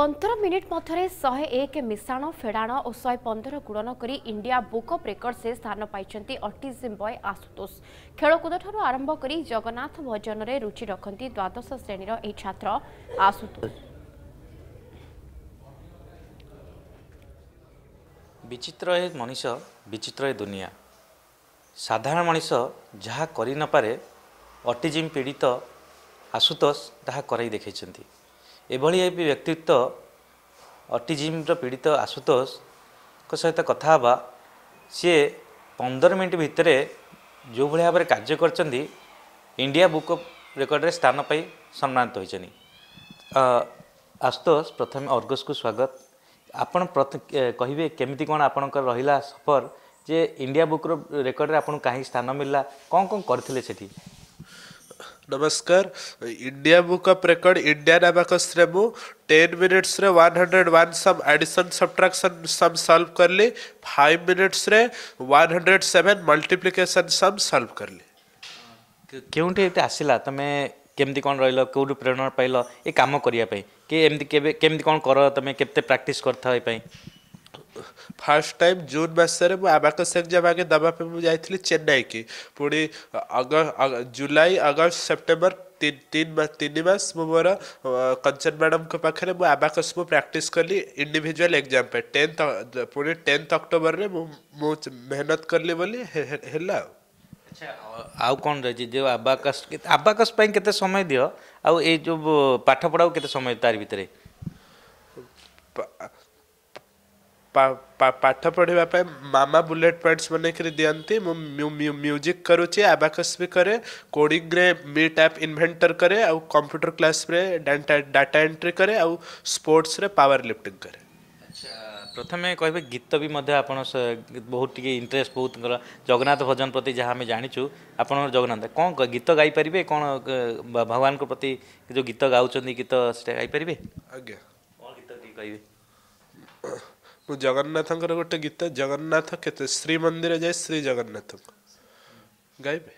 ପନ୍ଦର ମିନିଟ୍ ମଧ୍ୟରେ ଶହେ ଏକ ମିଶାଣ ଫେଡ଼ାଣ ଓ ଶହେ ପନ୍ଦର ଗୁଣନ କରି ଇଣ୍ଡିଆ ବୁକ୍ ଅଫ୍ ରେକର୍ଡ଼ସରେ ସ୍ଥାନ ପାଇଛନ୍ତି ଅଟିଜିମ୍ ବୟ ଆଶୁତୋଷ ଖେଳକୁଦଠାରୁ ଆରମ୍ଭ କରି ଜଗନ୍ନାଥ ଭଜନରେ ରୁଚି ରଖନ୍ତି ଦ୍ୱାଦଶ ଶ୍ରେଣୀର ଏହି ଛାତ୍ର ଆଶୁତୋଷ ବିଚିତ୍ର ଏ ମଣିଷ ବିଚିତ୍ର ଏ ଦୁନିଆ ସାଧାରଣ ମଣିଷ ଯାହା କରିନପାରେ ଅଟିଜିମ୍ ପୀଡ଼ିତ ଆଶୁତୋଷ ତାହା କରାଇ ଦେଖାଇଛନ୍ତି ଏଭଳି ଏ ବ୍ୟକ୍ତିତ୍ୱ ଅଟିଜିମ୍ର ପୀଡ଼ିତ ଆଶୁତୋଷଙ୍କ ସହିତ କଥା ହେବା ସିଏ ପନ୍ଦର ମିନିଟ୍ ଭିତରେ ଯେଉଁଭଳି ଭାବରେ କାର୍ଯ୍ୟ କରିଛନ୍ତି ଇଣ୍ଡିଆ ବୁକ୍ ଅଫ୍ ରେକର୍ଡ଼ରେ ସ୍ଥାନ ପାଇ ସମ୍ମାନିତ ହୋଇଛନ୍ତି ଆଶୁତୋଷ ପ୍ରଥମେ ଅର୍ଗସକୁ ସ୍ୱାଗତ ଆପଣ କହିବେ କେମିତି କ'ଣ ଆପଣଙ୍କର ରହିଲା ସଫର ଯେ ଇଣ୍ଡିଆ ବୁକ୍ର ରେକର୍ଡ଼ରେ ଆପଣଙ୍କୁ କାହିଁକି ସ୍ଥାନ ମିଳିଲା କ'ଣ କ'ଣ କରିଥିଲେ ସେଠି नमस्कार India book of record India नामक मु टेन मिनिट्स रे one hundred one sum addition subtraction sum solve कर ली फाइव मिनिट्स रे one hundred seven multiplication sum solve कर ली क्योंटी आसला तुम कमी कौन कोन रहलो प्रेरणा पाइल ये काम करने पई के एमती केबे प्राक्ट कर फर्स्ट टाइम जून मस आमाकस एक्जाम आगे दबापे मुझे चेन्नई की पुणी अगस्त जुलाई अगस्त सेप्टेम्बर तीन मस मोर कंचन मैडम पाखे मुझे आमाकस मुझे प्राक्ट कली इंडिजुआल एग्जाम पे टेन्थ पुणी टेन्थ अक्टोबर में मुझे मेहनत कली बोली है आउ कौन रही जो आबाकस आबाकस के समय दियो आउ ये जो पाठ पढ़ाओ के समय तार भितर ପାଠ ପଢ଼ିବା ପାଇଁ ମାମା ବୁଲେଟ୍ ପଏଣ୍ଟସ୍ ବନେଇକରି ଦିଅନ୍ତି ମୁଁ ମ୍ୟୁଜିକ୍ କରୁଛି ଆବାକସ୍ ବି କରେ କୋଡ଼ିଙ୍ଗରେ ମିଟ୍ ଆପ୍ ଇନଭେଣ୍ଟର୍ କରେ ଆଉ କମ୍ପ୍ୟୁଟର କ୍ଲାସ୍ରେ ଡାଟା ଏଣ୍ଟ୍ରି କରେ ଆଉ ସ୍ପୋର୍ଟସ୍ରେ ପାୱାର ଲିଫ୍ଟିଂ କରେ ପ୍ରଥମେ କହିବେ ଗୀତ ବି ମଧ୍ୟ ଆପଣ ବହୁତ ଟିକେ ଇଣ୍ଟରେଷ୍ଟ ବହୁତଙ୍କର ଜଗନ୍ନାଥ ଭଜନ ପ୍ରତି ଯାହା ଆମେ ଜାଣିଛୁ ଆପଣଙ୍କର ଜଗନ୍ନାଥ କ'ଣ ଗୀତ ଗାଇପାରିବେ କ'ଣ ଭଗବାନଙ୍କ ପ୍ରତି ଯେଉଁ ଗୀତ ଗାଉଛନ୍ତି ଗୀତ ସେଇଟା ଗାଇପାରିବେ ଆଜ୍ଞା କ'ଣ ଗୀତ ଟିକେ କହିବେ ମୁଁ ଜଗନ୍ନାଥଙ୍କର ଗୋଟେ ଗୀତ ଜଗନ୍ନାଥ କେତେ ଶ୍ରୀ ମନ୍ଦିର ଯାଏ ଶ୍ରୀ ଜଗନ୍ନାଥଙ୍କ ଗାଇବେ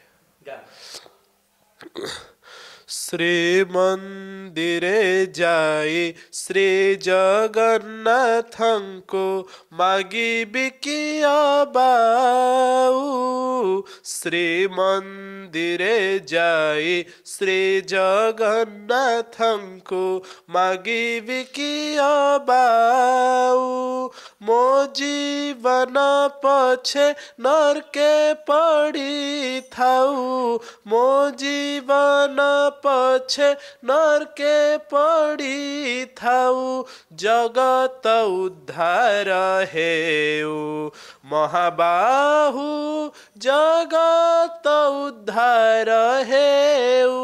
ଶ୍ରୀ ମନ୍ଦିରେ ଯାଇ ଶ୍ରୀ ଜଗନ୍ନାଥଙ୍କୁ ମାଗିବି କି ଅବାଉ ଶ୍ରୀ ମନ୍ଦିରେ ଯାଇ ଶ୍ରୀ ଜଗନ୍ନାଥଙ୍କୁ ମାଗିବି କି ଅବା મોજી બના પછે નરકે પડી થાઉ મોજી બના પછે નરકે પડી થાઉ જગત ઉદ્ધાર હેઉ મહાબાહુ જગત ઉદ્ધાર હેઉ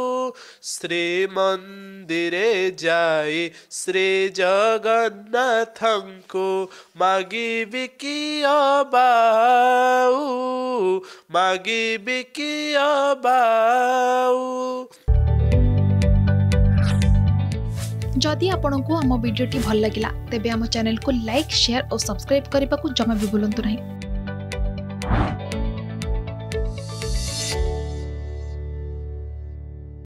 श्री मंदिरे जाए श्री जगन्नाथ को मागी बिकिया बाऊ मागी बिकिया बाऊ जदि आपण को आम भिडी भल लगा तेब आम को लाइक शेयर और सब्सक्राइब करने को जमा भी भूलु ना